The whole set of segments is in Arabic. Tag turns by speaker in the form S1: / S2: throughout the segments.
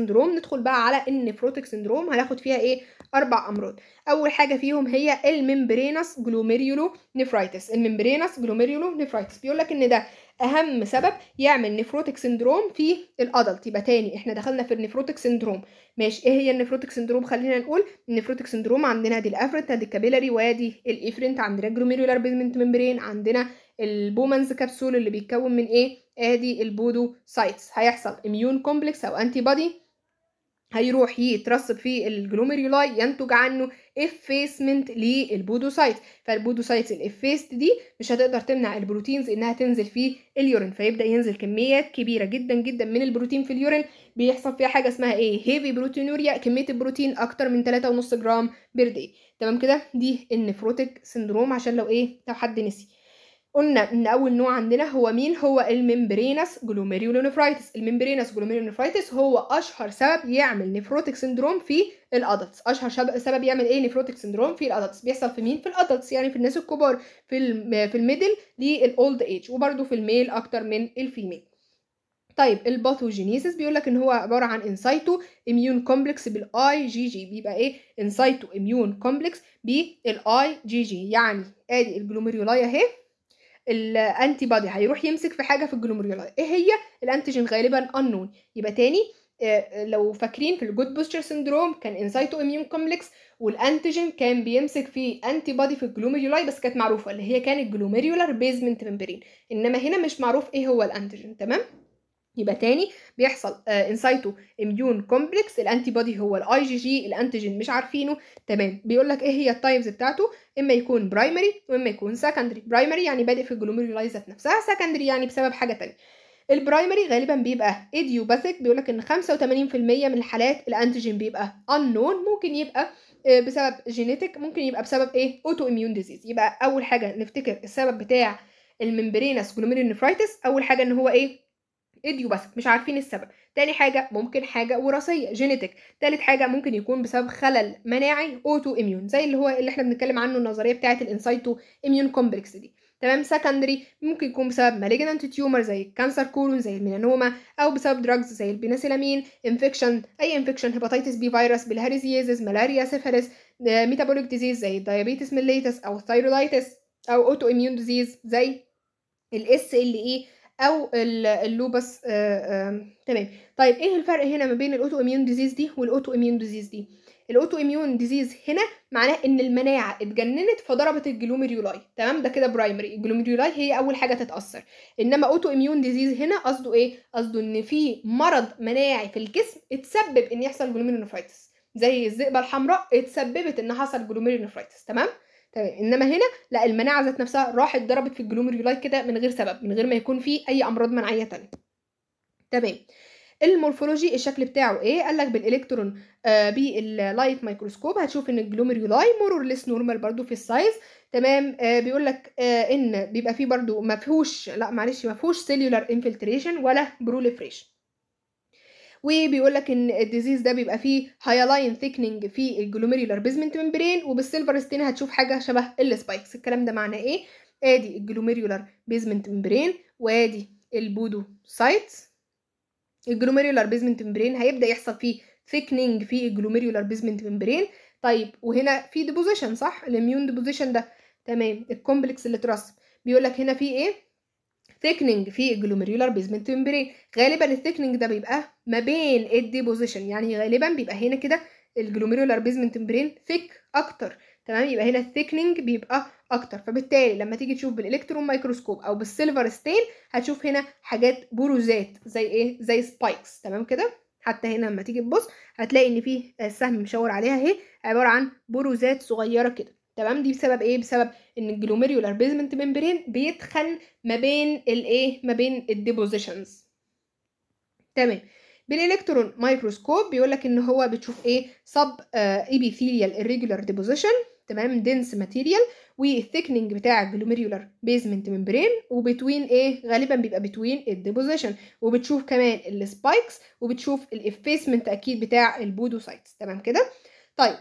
S1: سندروم ندخل بقى على النفروتك سندروم هناخد فيها ايه اربع امراض اول حاجه فيهم هي الممبرينس جلوميريولو نفرايتس الممبرينس جلوميريولو نفرايتس بيقول لك ان ده اهم سبب يعمل نفروتك سندروم في الادلت يبقى تاني احنا دخلنا في النفروتك سندروم ماشي ايه هي النفروتك سندروم خلينا نقول النفروتك سندروم عندنا دي الافرنت دي الكابيلاري وادي الافرنت عندنا الجلوميرولار بيزمنت ممبرين عندنا البومنز كبسول اللي بيتكون من ايه ادي البودو سايتس هيحصل اميون كومبلكس او انتي بودي هيروح يترسب في الجلوميرولاي ينتج عنه افيسمنت للبودوسايت فالبودوسايت الافيست دي مش هتقدر تمنع البروتينز انها تنزل في اليورين فيبدا ينزل كميات كبيره جدا جدا من البروتين في اليورين بيحصل فيها حاجه اسمها ايه هيفي بروتينوريا كميه البروتين اكتر من 3.5 جرام بير دي تمام كده دي النفروتك سندروم عشان لو ايه لو حد نسي قلنا ان اول نوع عندنا هو مين هو الممبرينس جلوميريولونيفرايتس الممبرينس جلوميريولونيفرايتس هو اشهر سبب يعمل نيفروتيك سندروم في الادلتس اشهر سبب يعمل ايه نيفروتيك سندروم في الادلتس بيحصل في مين في الادلتس يعني في الناس الكبار في في الميدل للاولد ايج وبرده في الميل اكتر من الفيميل طيب الباثوجينيسيس بيقول لك ان هو عباره عن انسايتو اميون كومبلكس بالاي جي جي بيبقى ايه انسايتو اميون كومبلكس بالاي جي جي يعني ادي الجلوميرولاي اهي الانتي بادي هيروح يمسك في حاجه في الجلوميرولاي ايه هي الانتيجين غالبا انون يبقى تاني آه، آه، لو فاكرين في الجود بوستشر سندروم كان انسايتو اميون كومبلكس والانتيجين كان بيمسك في انتي بادي في الجلوميرولاي بس كانت معروفه اللي هي كانت جلوميرولار بيزمنت ممبرين انما هنا مش معروف ايه هو الانتيجين تمام يبقى تاني بيحصل انسايتو اميون كومبلكس الانتي بودي هو الاي جي جي الانتيجين مش عارفينه تمام بيقول لك ايه هي التايمز بتاعته اما يكون برايمري واما يكون سكندري برايمري يعني بادئ في الجلوميرولايز نفسها سكندري يعني بسبب حاجه تانية البرايمري غالبا بيبقى ايديوباثيك بيقول لك ان 85% من الحالات الانتيجين بيبقى انون ممكن يبقى آه، بسبب جينيتك ممكن يبقى بسبب ايه اوتو اميون ديزيز يبقى اول حاجه نفتكر السبب بتاع الممبرينس جلوميرينفرايتس اول حاجه ان هو ايه بس مش عارفين السبب تاني حاجة ممكن حاجة وراثية جينيتك تالت حاجة ممكن يكون بسبب خلل مناعي اوتو اميون زي اللي هو اللي احنا بنتكلم عنه النظرية بتاعة الانسايتو اميون كومبلكس دي تمام سكندري ممكن يكون بسبب مالجنانت تيومر زي الكانسر كولون زي الميلانوما او بسبب دراجز زي البنسلامين انفكشن اي انفكشن هيباتيتس بي فيروس بالهاريزيازز ملاريا سيفلس ميتابوليك ديزيز زي الدايابيتس ميليتس او الثايرولايتس او اوتو اميون ديزيز زي الاس ال اي او اللوبس آه، تمام طيب ايه الفرق هنا ما بين الاوتو اميون ديزيز دي والاوتو اميون ديزيز دي الاوتو اميون ديزيز هنا معناه ان المناعه اتجننت فضربت الجلوميريولاي تمام ده كده برايمري الجلوميريولاي هي اول حاجه تتاثر انما اوتو اميون ديزيز هنا قصده ايه قصده ان في مرض مناعي في الجسم اتسبب ان يحصل جلوميريونفرايتس زي الذئبه الحمراء اتسببت ان حصل جلوميريونفرايتس تمام تمام انما هنا لا المناعه ذات نفسها راحت ضربت في الجلوميرولاي كده من غير سبب من غير ما يكون في اي امراض مناعيه تانية تمام المورفولوجي الشكل بتاعه ايه قال لك بالالكترون آه باللايت مايكروسكوب هتشوف ان الجلوميرولاي مور اور ليس نورمال برده في السايز تمام آه بيقول لك آه ان بيبقى فيه برده ما فيهوش لا معلش ما فيهوش سيلولار انفلتريشن ولا بروليفريشن وبيقول لك ان الديزيز ده بيبقى فيه هايلاين ثيكننج في الجلوميرولار بيزمنت ممبرين ستين هتشوف حاجه شبه السبايكس الكلام ده معناه ايه ادي الجلوميرولار بيزمنت ممبرين وادي البودو سايتس الجلوميرولار بيزمنت ممبرين هيبدا يحصل فيه ثيكننج في الجلوميرولار بيزمنت ممبرين طيب وهنا في ديبوزيشن صح الاميون ديبوزيشن ده تمام الكومبلكس اللي اترسم بيقول لك هنا في ايه ثيكننج في الجلوميريولار بيزمنت ممبرين غالبا الثيكنينج ده بيبقى ما بين الديبوزيشن يعني غالبا بيبقى هنا كده الجلوميرولار بيزمنت ممبرين ثيك اكتر تمام يبقى هنا الثيكنينج بيبقى اكتر فبالتالي لما تيجي تشوف بالالكترون مايكروسكوب او بالسيلفر ستيل هتشوف هنا حاجات بروزات زي ايه زي سبايكس تمام كده حتى هنا لما تيجي تبص هتلاقي ان في سهم مشاور عليها اهي عباره عن بروزات صغيره كده تمام دي بسبب ايه بسبب ان الجلوميريولار بيزمنت ممبرين بيتخن ما بين الايه ما بين الديبوزيشنز تمام بالالكترون مايكروسكوب بيقول لك ان هو بتشوف ايه سب ايبيثيليال ريجولار ديبوزيشن تمام دنس ماتيريال والثيكنينج بتاع الجلوميريولار بيزمنت ممبرين وبتوين ايه غالبا بيبقى بتوين الديبوزيشن وبتشوف كمان السبايكس وبتشوف الافيسمنت اكيد بتاع البودوسايتس تمام كده طيب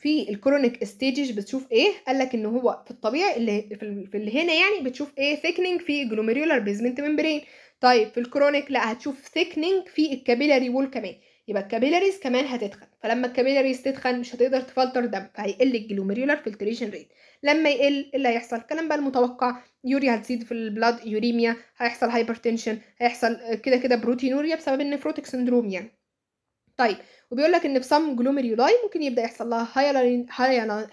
S1: في الكرونيك ستيجز بتشوف ايه قال لك ان هو في الطبيعي اللي في اللي هنا يعني بتشوف ايه ثيكنينج في جلوميرولار بيزمنت ممبرين طيب في الكرونيك لا هتشوف ثيكنينج في الكابيلاري وول كمان يبقى الكابيلاريز كمان هتتخن فلما الكابيلاريز تتخن مش هتقدر تفلتر دم فهيقل الجلوميرولار فلتريشن ريت لما يقل ايه اللي هيحصل الكلام بقى المتوقع يوريا هتزيد في البلاد يوريميا هيحصل هايبرتنشن هيحصل كده كده بروتينوريا بسبب النفروتيك سندروم يعني طيب وبيقول لك ان في صم جلوميريولاي ممكن يبدا يحصل لها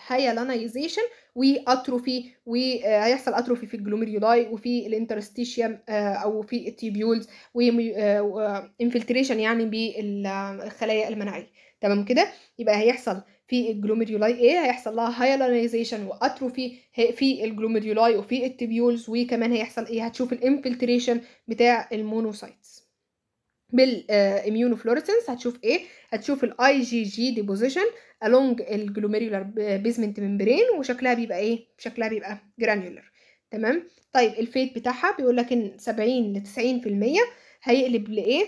S1: هايلانايزيشن واتروفي وهيحصل اتروفي في الجلوميريولاي وفي الانترستيشيم آه، او في التيبيولز وانفلتريشن آه، آه، يعني بالخلايا المناعيه تمام كده يبقى هيحصل في الجلوميريولاي ايه هيحصل لها هايلانايزيشن واتروفي في الجلوميريولاي وفي التيبيولز وكمان هيحصل ايه هتشوف الانفلتريشن بتاع المونوسايتس بالاميونوفلوريسنس آه, هتشوف ايه هتشوف الاي جي جي ديبوزيشن along الجلوميرولار بيزمنت ممبرين وشكلها بيبقى ايه شكلها بيبقى جرانيولر تمام طيب الفيت بتاعها بيقول لك ان 70 ل 90% هيقلب لايه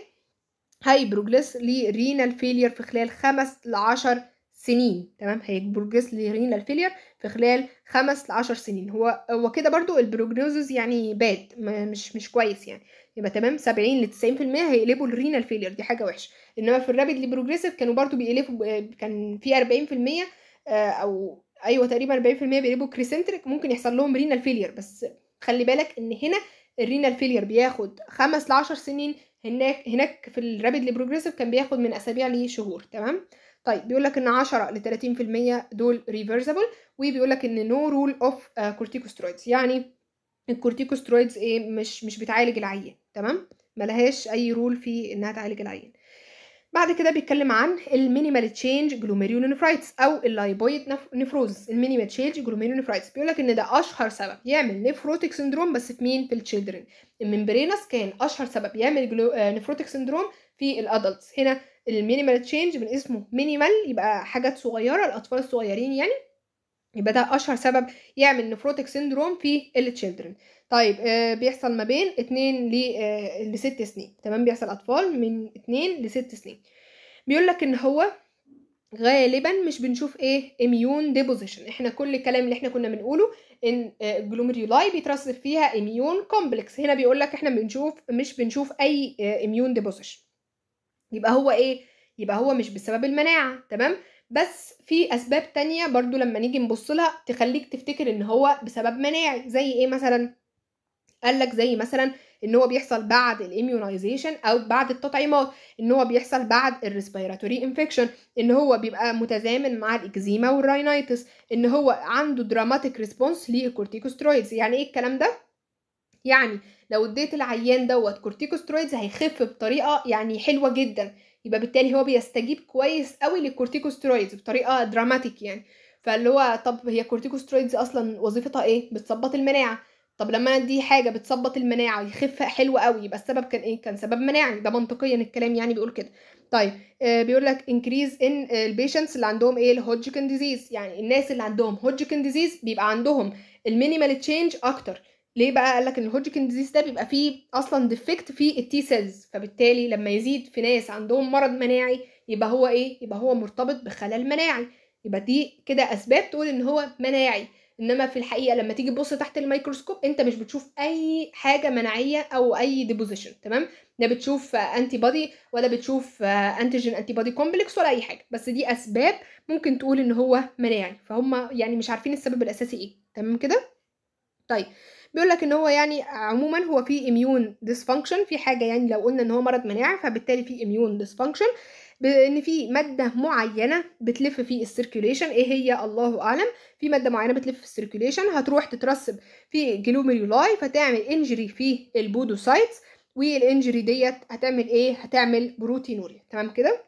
S1: هاي هيبروجريس لرينال فيلير في خلال 5 ل 10 سنين تمام هيبروجريس لرينال فيلير في خلال 5 ل 10 سنين هو هو كده برضو البروجنوزز يعني باد مش مش كويس يعني يبقى تمام 70 ل 90% هيقلبوا الرينال فيلير دي حاجه وحشه انما في الرابيدلي بروجريسيف كانوا برضو بيقلبوا كان في 40% آه، او ايوه تقريبا 40% بيقلبوا كريسنتريك ممكن يحصل لهم رينال فيلير بس خلي بالك ان هنا الرينال فيلير بياخد 5 ل 10 سنين هناك هناك في الرابيدلي بروجريسيف كان بياخد من اسابيع لشهور تمام طيب بيقول لك ان 10 ل 30% دول ريفرسبل وبيقول لك ان نو رول اوف كورتيكوسترويدز يعني الكورتيكوسترويدز ايه مش مش بتعالج العيان تمام ملهاش اي رول في انها تعالج العين بعد كده بيتكلم عن المينيمال تشينج جلوميرولونفرايتس او اللايبويد نفروز المينيمال تشينج جلوميرولونفرايتس بيقول لك ان ده اشهر سبب يعمل نفروتيك سندروم بس في مين في التشيلدرن الممبرينس كان اشهر سبب يعمل جلو... نفروتيك سندروم في الادلتس هنا المينيمال تشينج من اسمه مينيمال يبقى حاجات صغيره الاطفال الصغيرين يعني يبقى ده اشهر سبب يعمل نفروتك سيندروم في التشيلدرن طيب آه، بيحصل ما بين 2 ل آه لست سنين تمام بيحصل اطفال من 2 لست سنين بيقول لك ان هو غالبا مش بنشوف ايه اميون ديبوزيشن احنا كل الكلام اللي احنا كنا بنقوله ان الجلوميريولاي آه، بيترسب فيها اميون كومبلكس هنا بيقول لك احنا بنشوف مش بنشوف اي اميون آه، ديبوزيشن يبقى هو ايه يبقى هو مش بسبب المناعه تمام بس في اسباب تانية برضو لما نيجي نبص لها تخليك تفتكر ان هو بسبب مناعي زي ايه مثلا قالك زي مثلا ان هو بيحصل بعد الاميونايزيشن او بعد التطعيمات ان هو بيحصل بعد الريسبيراتوري انفكشن ان هو بيبقى متزامن مع الاكزيما والراينيتس ان هو عنده دراماتيك ريسبونس للكورتيكوسترويدز يعني ايه الكلام ده يعني لو اديت العيان دوت كورتيكوسترويدز هيخف بطريقه يعني حلوه جدا يبقى بالتالي هو بيستجيب كويس قوي للكورتيكوسترويدز بطريقه دراماتيك يعني فاللي هو طب هي الكورتيكوسترويدز اصلا وظيفتها ايه بتظبط المناعه طب لما انا ادي حاجه بتظبط المناعه يخف حلو قوي يبقى السبب كان ايه كان سبب مناعي ده منطقيا الكلام يعني بيقول كده طيب آه، بيقول لك انكريز ان البيشنتس اللي عندهم ايه الهوجكن ديزيز يعني الناس اللي عندهم هوجكن ديزيز بيبقى عندهم المينيمال تشينج اكتر ليه بقى قال لك ان الهوجكن ديزيز ده بيبقى فيه اصلا ديفكت في التي سيلز فبالتالي لما يزيد في ناس عندهم مرض مناعي يبقى هو ايه يبقى هو مرتبط بخلل مناعي يبقى دي كده اسباب تقول ان هو مناعي انما في الحقيقه لما تيجي تبص تحت الميكروسكوب انت مش بتشوف اي حاجه مناعيه او اي ديبوزيشن تمام لا بتشوف انتي بودي ولا بتشوف انتيجين انتي بودي كومبلكس ولا اي حاجه بس دي اسباب ممكن تقول ان هو مناعي فهم يعني مش عارفين السبب الاساسي ايه تمام كده طيب بيقول لك ان هو يعني عموما هو في اميون ديسفانكشن في حاجه يعني لو قلنا ان هو مرض مناعه فبالتالي في اميون ديسفانكشن ان في ماده معينه بتلف في السيركيوليشن ايه هي الله اعلم في ماده معينه بتلف في السيركيوليشن هتروح تترسب في جلوميرولاي فتعمل انجري في البودوسايتس والانجري ديت هتعمل ايه هتعمل بروتينوريا تمام كده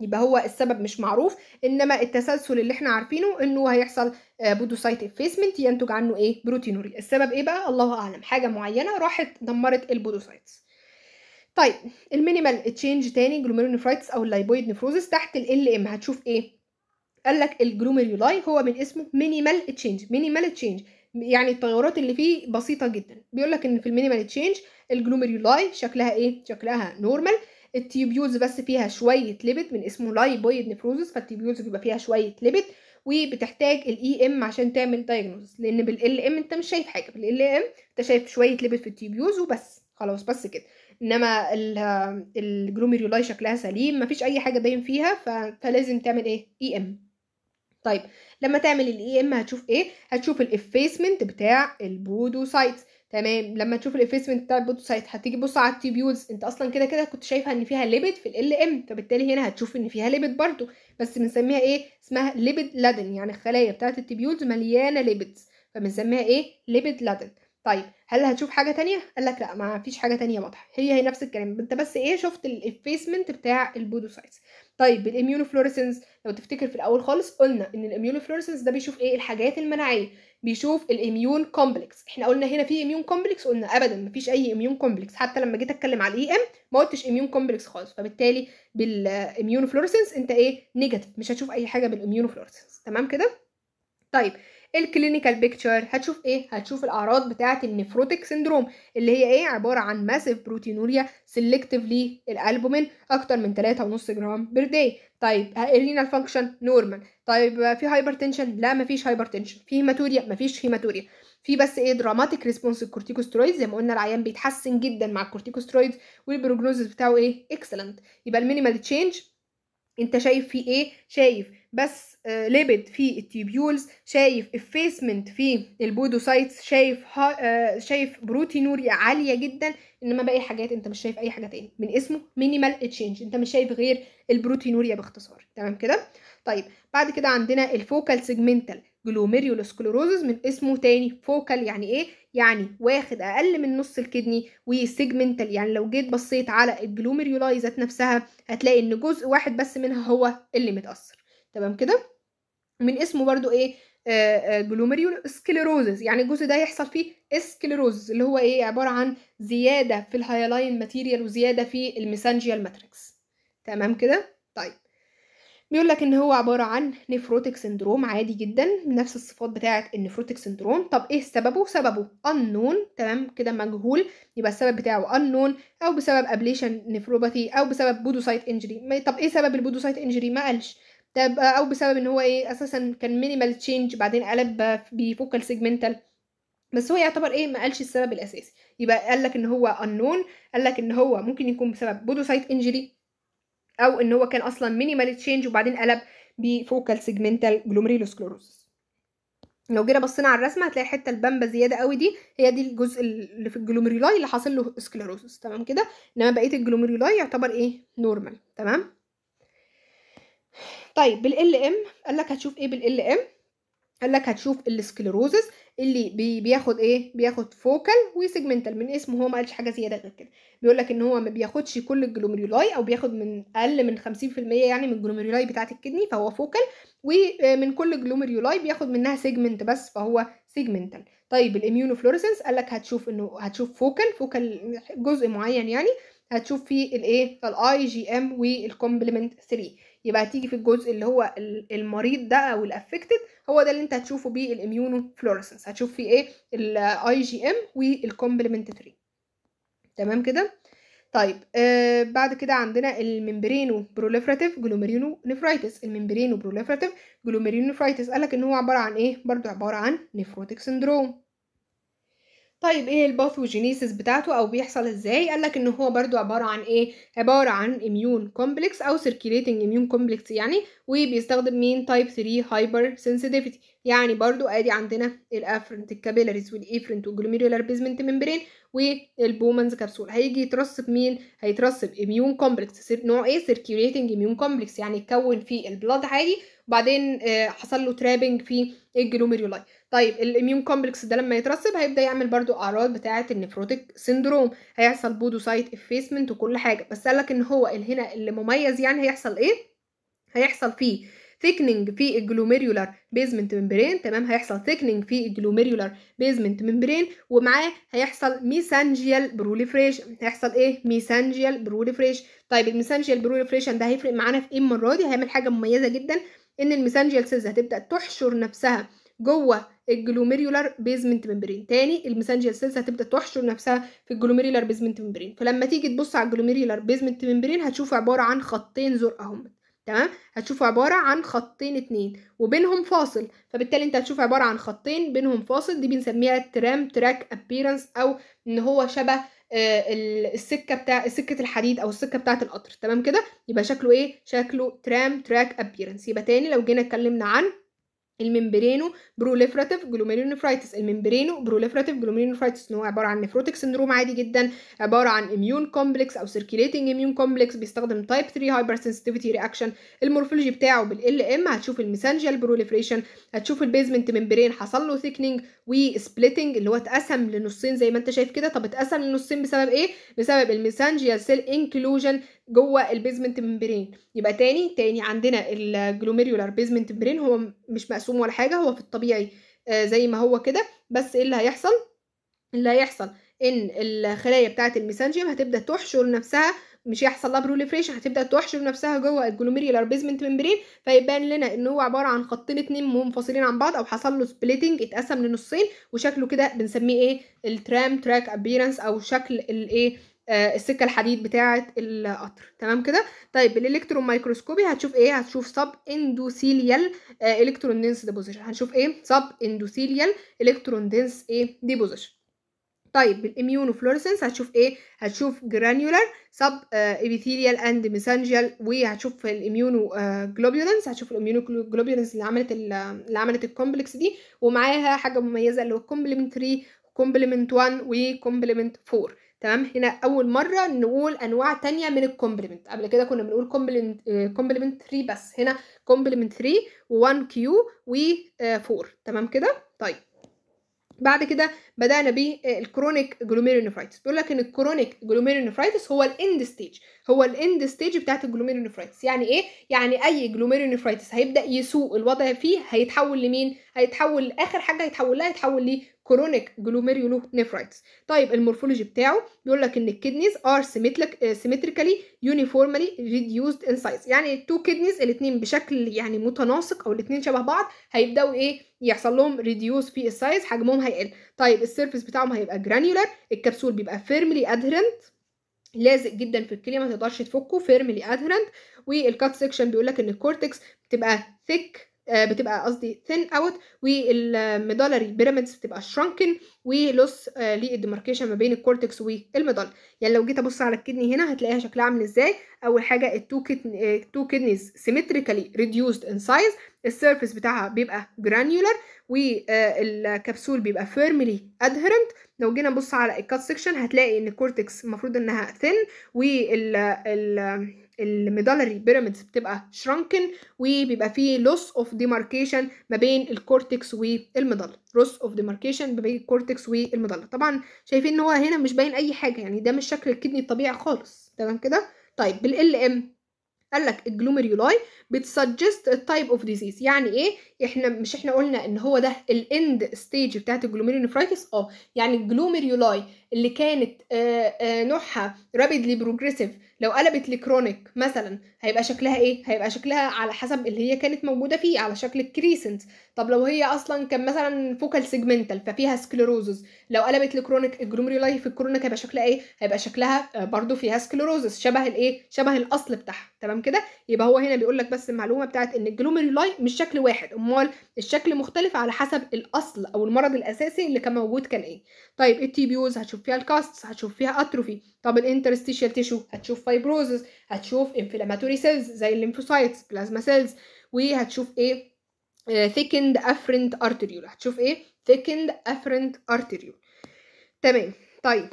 S1: يبقى هو السبب مش معروف انما التسلسل اللي احنا عارفينه انه هيحصل آه، بودوسايت افيسمنت ينتج عنه ايه بروتينوري السبب ايه بقى الله اعلم حاجه معينه راحت دمرت البودوسايتس طيب المينيمال تشينج تاني جلوميرونيفرايتس او اللايبويد نفروزس تحت ال ام هتشوف ايه قال لك الجلوميرولاي هو من اسمه مينيمال تشينج مينيمال تشينج يعني التغيرات اللي فيه بسيطه جدا بيقول لك ان في المينيمال تشينج الجلوميرولاي شكلها ايه شكلها نورمال التيوبيولز بس فيها شويه ليبت من اسمه لايبويد نفروزس فالتيوبيولز بيبقى فيها شويه ليبت وبتحتاج الاي ام e عشان تعمل دايجنوز لان بالال ام انت مش شايف حاجه بالال ام انت شايف شويه ليبت في التيوبيولز وبس خلاص بس كده انما الجلوميرولاي شكلها سليم مفيش اي حاجه باين فيها فلازم تعمل ايه اي e ام طيب لما تعمل الاي ام e هتشوف ايه هتشوف الافيسمنت بتاع البودوسايتس تمام لما تشوف الافيسمنت بتاع البوتوسايت سايت هتيجي بص على التيبيولز انت اصلا كده كده كنت شايفها ان فيها ليبيد في ال ام فبالتالي هنا هتشوف ان فيها ليبيد برضو بس بنسميها ايه اسمها ليبيد لادن يعني الخلايا بتاعه التيبيولز مليانه ليبيدز فبنسميها ايه ليبيد لادن طيب هل هتشوف حاجه تانية قال لك لا ما فيش حاجه تانية واضحه هي هي نفس الكلام انت بس ايه شفت الافيسمنت بتاع البودوسايتس طيب الاميونوفلوريسنس لو تفتكر في الاول خالص قلنا ان الاميونوفلوريسنس ده بيشوف ايه الحاجات المناعيه بيشوف الاميون كومبلكس احنا قلنا هنا في اميون كومبلكس قلنا ابدا مفيش اي اميون كومبلكس حتى لما جيت اتكلم على الاي ام ما قلتش اميون كومبلكس خالص فبالتالي بالاميون فلورسنس انت ايه نيجاتيف مش هتشوف اي حاجه بالاميون فلورسنس تمام كده طيب الكلينيكال بيكتشر هتشوف ايه هتشوف الاعراض بتاعه النفروتيك سندروم اللي هي ايه عباره عن ماسيف بروتينوريا سيلكتيفلي الالبومين اكتر من 3.5 جرام بير داي طيب الرينال فانكشن نورمال طيب في هايبرتنشن لا مفيش هايبرتنشن في هيماتوريا مفيش هيماتوريا في بس ايه دراماتيك ريسبونس الكورتيكوسترويد زي ما قلنا العيان بيتحسن جدا مع الكورتيكوسترويد والبروجنوزز بتاعه ايه اكسلنت يبقى المينيمال تشينج انت شايف فيه ايه شايف بس آه، ليبد في التيبيولز شايف افيسمنت في البودوسايتس شايف آه، شايف بروتينوريا عاليه جدا انما باقي حاجات انت مش شايف اي حاجه تاني من اسمه مينيمال تشينج انت مش شايف غير البروتينوريا باختصار تمام كده طيب بعد كده عندنا الفوكال سيجمنتال جلوميريولوسكلوروزز من اسمه تاني فوكال يعني ايه يعني واخد اقل من نص الكدني وسيجمنتال يعني لو جيت بصيت على الجلوميريولاي ذات نفسها هتلاقي ان جزء واحد بس منها هو اللي متاثر تمام كده من اسمه برضو ايه جلوميريول آه، آه، يعني الجزء ده يحصل فيه سكليروز اللي هو ايه عباره عن زياده في الهايلاين ماتيريال وزياده في الميسانجيال ماتريكس تمام كده طيب بيقول لك ان هو عباره عن نيفروتيك سندروم عادي جدا نفس الصفات بتاعه النيفروتيك سندروم طب ايه سببه سببه unknown تمام كده مجهول يبقى السبب بتاعه unknown او بسبب ابليشن نيفروباثي او بسبب بودوسايت انجري طب ايه سبب البودوسايت انجري ما قالش طب او بسبب ان هو ايه اساسا كان مينيمال تشينج بعدين قلب بفوكال سيجمنتال بس هو يعتبر ايه ما قالش السبب الاساسي يبقى قال لك ان هو unknown قال لك ان هو ممكن يكون بسبب بودوسايت انجري او ان هو كان اصلا مينيمال تشينج وبعدين قلب بفوكال سيجمنتال جلوميريلوسكليروسيس لو جينا بصينا على الرسمه هتلاقي الحته البامبه زياده قوي دي هي دي الجزء اللي في الجلوميرولاي اللي حاصل له سكلروسس تمام كده انما بقيه الجلوميرولاي يعتبر ايه نورمال تمام طيب بالال ام قال لك هتشوف ايه بالال ام قال لك هتشوف السكليروزس اللي بي بياخد ايه بياخد فوكال وسيجمنتال من اسمه هو ما قالش حاجه زياده غير كده بيقول لك ان هو ما بياخدش كل الجلوميرولاي او بياخد من اقل من 50% يعني من الجلوميرولاي بتاعه الكدني فهو فوكال ومن كل جلوميرولاي بياخد منها سيجمنت بس فهو سيجمنتال طيب الاميونوفلوريسنس قال لك هتشوف انه هتشوف فوكال فوكال جزء معين يعني هتشوف فيه الايه الاي جي ام والكومبلمنت 3 يبقى هتيجي في الجزء اللي هو المريض ده او الافكتد هو ده اللي انت هتشوفه بيه الاميونو فلورسنس هتشوف فيه ايه الاي جي ام والكومبلمنت 3 تمام كده طيب آه بعد كده عندنا الممبرينو بروليفراتيف جلوميرينو نيفرايتس الممبرينو بروليفراتيف جلوميرينو نفرايتس قالك ان هو عباره عن ايه برضو عباره عن نيفروتيك سندروم طيب ايه الباثوجينيسيس بتاعته او بيحصل ازاي قال لك ان هو برضو عباره عن ايه عباره عن اميون كومبلكس او سيركيليتنج اميون كومبلكس يعني وبيستخدم مين تايب 3 هايبر سنسيتيفيتي يعني برضو ادي عندنا الافرنت الكابيلاريز والافرنت والجلوميرولار بيزمنت ممبرين والبومنز كبسول هيجي يترسب مين هيترسب اميون كومبلكس نوع ايه سيركيليتنج اميون كومبلكس يعني اتكون في البلاد عادي وبعدين آه، حصل له ترابنج في الجلوميرولاي طيب الاميون كومبلكس ده لما يترسب هيبدا يعمل برضو اعراض بتاعه النفروتيك سيندروم هيحصل بودوسايت افيسمنت وكل حاجه بس قالك ان هو هنا اللي مميز يعني هيحصل ايه هيحصل فيه ثيكنينج في الجلوميريولار بيزمنت ممبرين تمام هيحصل ثيكنينج في الجلوميريولار بيزمنت ممبرين ومعاه هيحصل ميسانجيال بروليفريشن هيحصل ايه ميسانجيال بروليفريشن طيب الميسانجيال بروليفريشن ده هيفرق معانا في ايه المره دي هيعمل حاجه مميزه جدا ان الميسانجيال سيلز هتبدا تحشر نفسها جوه الجلوميريولار بيزمنت ممبرين تاني المسانجيال سيلز هتبدا تحشر نفسها في الجلوميريولار بيزمنت ممبرين فلما تيجي تبص على الجلوميريولار بيزمنت ممبرين هتشوف عباره عن خطين زرق اهم تمام هتشوف عبارة عن خطين اتنين وبينهم فاصل فبالتالي انت هتشوف عبارة عن خطين بينهم فاصل دي بنسميها ترام تراك ابييرنس او ان هو شبه آه، السكة بتاع سكة الحديد او السكة بتاعة القطر تمام كده يبقى شكله ايه شكله ترام تراك ابييرنس يبقى تاني لو جينا اتكلمنا عن الممبرينو بروليفراتيف جلوميرونيفرايتس الممبرينو بروليفراتيف جلوميرونيفرايتس اللي هو عباره عن نفروتيك سندروم عادي جدا عباره عن اميون كومبلكس او سيركيليتنج اميون كومبلكس بيستخدم تايب 3 هايبر سنسيتيفيتي رياكشن المورفولوجي بتاعه بالال ام هتشوف الميسانجيال بروليفريشن هتشوف البيزمنت ممبرين حصل له ثيكننج وسبليتنج اللي هو اتقسم لنصين زي ما انت شايف كده طب اتقسم لنصين بسبب ايه بسبب الميسانجيال سيل انكلوجن جوه البيزمنت ممبرين يبقى تاني تاني عندنا الجلوميريولار بيزمنت ممبرين هو مش مقسوم ولا حاجه هو في الطبيعي آه، زي ما هو كده بس ايه اللي هيحصل اللي هيحصل ان الخلايا بتاعه الميسانجيوم هتبدا تحشر نفسها مش هيحصل لها بروليفريشن هتبدا تحشر نفسها جوه الجلوميريولار بيزمنت ممبرين فيبان لنا ان هو عباره عن خطين اتنين منفصلين عن بعض او حصل له سبليتنج اتقسم لنصين وشكله كده بنسميه ايه الترام تراك ابييرنس او شكل الايه آه، السكه الحديد بتاعه القطر تمام كده طيب الالكترون مايكروسكوبي هتشوف ايه هتشوف سب اندوثيليال الكترون دنس ديبوزيشن هنشوف ايه سب اندوثيليال الكترون دنس ايه ديبوزيشن طيب بالاميونو فلورسنس هتشوف ايه هتشوف جرانيولار سب ابيثيليال اند ميسانجيال وهتشوف الاميونو جلوبيولنس هتشوف الاميونو جلوبيولنس اللي عملت اللي عملت الكومبلكس دي ومعاها حاجه مميزه اللي هو الكومبلمنتري كومبلمنت 1 وكومبلمنت 4 تمام هنا اول مره نقول انواع تانية من الكومبلمنت قبل كده كنا بنقول كومبلمنت كومبلمنت 3 بس هنا كومبلمنت 3 و1 كيو و4 تمام كده طيب بعد كده بدانا بالكرونيك آه، جلوميرونيفرايتس بيقول لك ان الكرونيك جلوميرونيفرايتس هو الاند ستيج هو الاند ستيج بتاعت الجلوميرونيفرايتس يعني ايه يعني اي جلوميرونيفرايتس هيبدا يسوء الوضع فيه هيتحول لمين هيتحول اخر حاجه هيتحول لها هيتحول كورونيك جلوميريولو نيفرايتس طيب المورفولوجي بتاعه بيقول لك ان الكدنيز ار سيمتريكالي يونيفورمالي ريديوسد ان سايز يعني التو كدنيز الاثنين بشكل يعني متناسق او الاثنين شبه بعض هيبداوا ايه يحصل لهم ريديوس في السايز حجمهم هيقل طيب السيرفيس بتاعهم هيبقى جرانيولار الكبسول بيبقى فيرملي ادهرنت لازق جدا في الكليه ما تقدرش تفكه فيرملي ادهرنت والكات سيكشن بيقول لك ان الكورتكس بتبقى ثيك آه، بتبقى قصدي thin out والميدالري بيراميدز بتبقى shrunken ولوس آه، للديماركيشن ما بين الكورتكس والميدال يعني لو جيت ابص على الكدني هنا هتلاقيها شكلها عامل ازاي اول حاجه التو تو كدنيز سيمتريكالي ريديوسد ان سايز السيرفيس بتاعها بيبقى جرانيولر والكبسول آه، بيبقى فيرملي ادهرنت لو جينا نبص على الكات سيكشن هتلاقي ان الكورتكس المفروض انها thin وال الميدالري بيراميدز بتبقى شرانكن وبيبقى فيه لوس اوف ديماركيشن ما بين الكورتكس والمضلة لوس اوف ديماركيشن ما بين الكورتكس والمضلة طبعا شايفين ان هو هنا مش باين اي حاجه يعني ده مش شكل الكدني الطبيعي خالص تمام كده طيب بالال ام قال لك الجلوميريولاي بتسجست التايب اوف ديزيز يعني ايه احنا مش احنا قلنا ان هو ده الاند ستيج بتاعت الجلوميريونفرايتس اه يعني الجلوميريولاي اللي كانت آه، آه، نوعها رابيدلي بروجريسيف لو قلبت لكرونيك مثلا هيبقى شكلها ايه هيبقى شكلها على حسب اللي هي كانت موجوده فيه على شكل الكريسنت طب لو هي اصلا كان مثلا فوكال سيجمنتال ففيها سكليروزز لو قلبت لكرونيك الجروميرولاي في الكرونيك هيبقى شكلها ايه هيبقى شكلها آه، برضو فيها سكليروزز شبه الايه شبه الاصل بتاعها تمام كده يبقى هو هنا بيقول لك بس المعلومه بتاعت ان الجلوميرولاي مش شكل واحد امال الشكل مختلف على حسب الاصل او المرض الاساسي اللي كان موجود كان ايه طيب التيبيوز هشوف هتشوف فيها الكاستس هتشوف فيها اتروفي طب الانترستيشال تيشو هتشوف فايبروزز هتشوف انفلاماتوري سيلز زي الليمفوسايتس بلازما سيلز وهتشوف ايه ثيكند افرنت ارتريول هتشوف ايه ثيكند افرنت ارتريول تمام طيب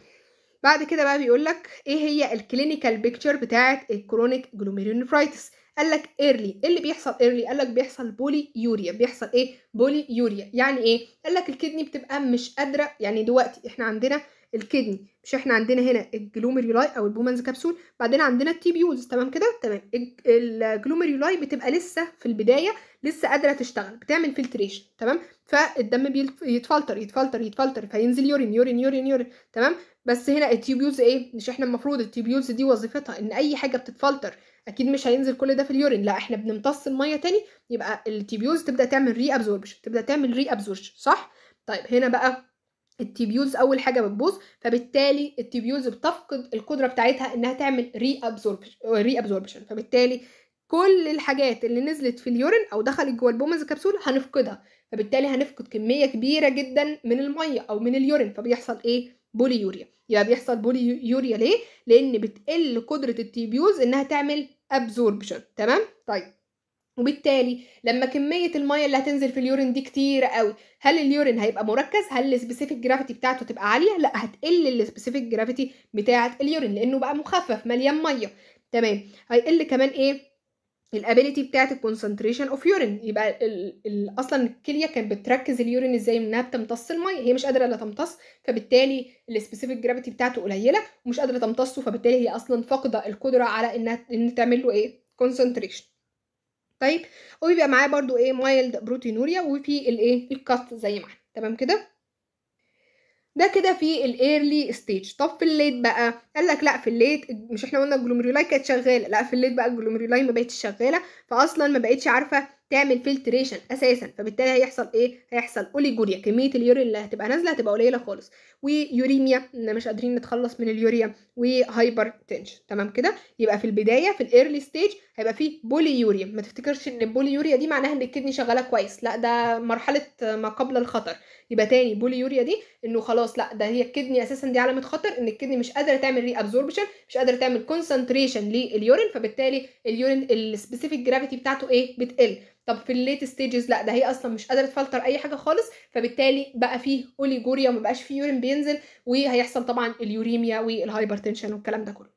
S1: بعد كده بقى بيقول لك ايه هي الكلينيكال بيكتشر بتاعه الكرونيك جلوميرونيفرايتس قال لك ايرلي ايه اللي بيحصل ايرلي قال لك بيحصل بولي يوريا بيحصل ايه بولي يوريا يعني ايه قال لك الكدني بتبقى مش قادره يعني دلوقتي احنا عندنا الكدني مش احنا عندنا هنا الجلوميريولاي او البومانز كبسول بعدين عندنا التيبيولز تمام كده تمام الجلوميريولاي بتبقى لسه في البدايه لسه قادره تشتغل بتعمل فلتريشن تمام فالدم بيتفلتر يتفلتر يتفلتر فينزل يورين يورين يورين يورين تمام بس هنا التيبيولز ايه مش احنا المفروض التيبيولز دي وظيفتها ان اي حاجه بتتفلتر اكيد مش هينزل كل ده في اليورين لا احنا بنمتص الميه تاني يبقى التيبيولز تبدا تعمل ري ابزوربشن تبدا تعمل ري ابزوربشن صح طيب هنا بقى التيبيولز اول حاجه بتبوظ فبالتالي التيبيولز بتفقد القدره بتاعتها انها تعمل ري ابزوربشن ري ابزوربشن فبالتالي كل الحاجات اللي نزلت في اليورين او دخلت جوه البومز كبسول هنفقدها فبالتالي هنفقد كميه كبيره جدا من الميه او من اليورين فبيحصل ايه بولي يوريا يبقى بيحصل بولي يوريا ليه لان بتقل قدره التيبيولز انها تعمل ابزوربشن تمام طيب وبالتالي لما كميه الميه اللي هتنزل في اليورين دي كتير قوي هل اليورين هيبقى مركز هل السبيسيفيك جرافيتي بتاعته تبقى عاليه لا هتقل السبيسيفيك جرافيتي بتاعه اليورين لانه بقى مخفف مليان ميه تمام هيقل كمان ايه الابيليتي بتاعه الكونسنتريشن اوف يورين يبقى الـ الـ اصلا الكليه كانت بتركز اليورين ازاي انها بتمتص الميه هي مش قادره لا تمتص فبالتالي السبيسيفيك جرافيتي بتاعته قليله ومش قادره تمتصه فبالتالي هي اصلا فاقده القدره على انها ان تعمل له ايه كونسنتريشن طيب وبيبقى معاه برضو ايه مايلد بروتينوريا وفي الايه الكاست زي ما احنا تمام كده ده كده في الايرلي ستيج طب في الليت بقى قال لك لا في الليت مش احنا قلنا الجلوميرولاي كانت شغاله لا في الليت بقى الجلوميرولاي ما بقتش شغاله فاصلا ما بقتش عارفه تعمل فلتريشن اساسا فبالتالي هيحصل ايه هيحصل اوليجوريا كميه اليوريا اللي هتبقى نازله هتبقى قليله خالص ويوريميا ان مش قادرين نتخلص من اليوريا وهايبر تنشن تمام كده يبقى في البدايه في الايرلي ستيج هيبقى فيه بولي يوريا ما تفتكرش ان البولي يوريا دي معناها ان الكدني شغاله كويس لا ده مرحله ما قبل الخطر يبقى تاني بولي يوريا دي انه خلاص لا ده هي الكدني اساسا دي علامه خطر ان الكدني مش قادره تعمل ري ابزوربشن مش قادره تعمل كونسنتريشن لليورين فبالتالي اليورين السبيسيفيك جرافيتي بتاعته ايه بتقل طب في الليت ستيجز لا ده هي اصلا مش قادره تفلتر اي حاجه خالص فبالتالي بقى فيه اوليجوريا وما بقاش فيه يورين بينزل وهيحصل طبعا اليوريميا والهايبرتنشن والكلام ده كله